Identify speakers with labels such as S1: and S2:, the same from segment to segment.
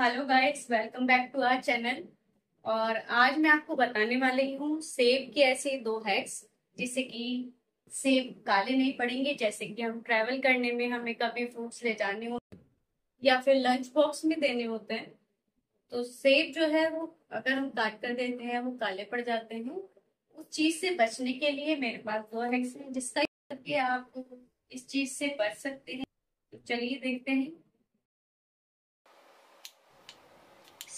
S1: hello guides welcome back to our channel और आज मैं आपको बताने वाली हूँ सेब के ऐसे दो हैक्स जिससे कि सेब काले नहीं पड़ेंगे जैसे कि हम ट्रैवल करने में हमें कभी फ्रूट्स ले जाने हो या फिर लंच बॉक्स में देने होते हैं तो सेब जो है वो अगर हम काट कर देते हैं वो काले पड़ जाते हैं उस चीज से बचने के लिए मेरे पास दो हैक्स हैं जिसका आप इस चीज से बच सकते हैं तो चलिए देखते हैं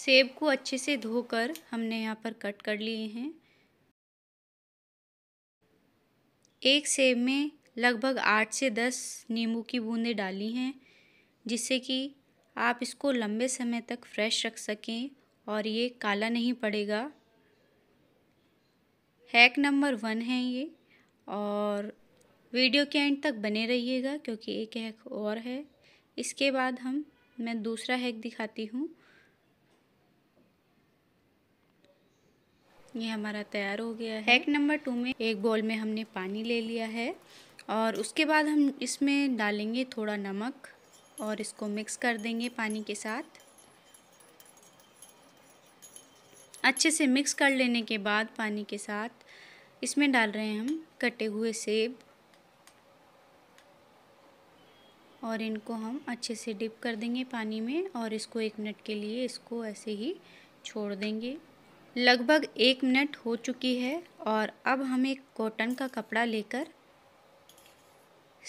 S2: सेब को अच्छे से धोकर हमने यहाँ पर कट कर लिए हैं एक सेब में लगभग आठ से दस नींबू की बूंदें डाली हैं जिससे कि आप इसको लंबे समय तक फ्रेश रख सकें और ये काला नहीं पड़ेगा हैक नंबर वन है ये और वीडियो के एंड तक बने रहिएगा क्योंकि एक हैक और है इसके बाद हम मैं दूसरा हैक दिखाती हूँ ये हमारा तैयार हो गया है हैक नंबर टू में एक बॉल में हमने पानी ले लिया है और उसके बाद हम इसमें डालेंगे थोड़ा नमक और इसको मिक्स कर देंगे पानी के साथ अच्छे से मिक्स कर लेने के बाद पानी के साथ इसमें डाल रहे हैं हम कटे हुए सेब और इनको हम अच्छे से डिप कर देंगे पानी में और इसको एक मिनट के लिए इसको ऐसे ही छोड़ देंगे लगभग एक मिनट हो चुकी है और अब हम एक कॉटन का कपड़ा लेकर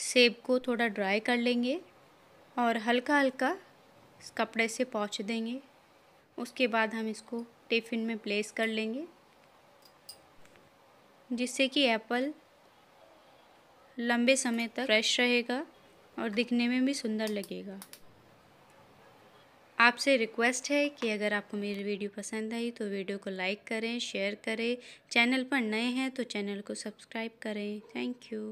S2: सेब को थोड़ा ड्राई कर लेंगे और हल्का हल्का कपड़े से पहुँच देंगे उसके बाद हम इसको टिफ़िन में प्लेस कर लेंगे जिससे कि एप्पल लंबे समय तक फ्रेश रहेगा और दिखने में भी सुंदर लगेगा आपसे रिक्वेस्ट है कि अगर आपको मेरी वीडियो पसंद आई तो वीडियो को लाइक करें शेयर करें चैनल पर नए हैं तो चैनल को सब्सक्राइब करें थैंक यू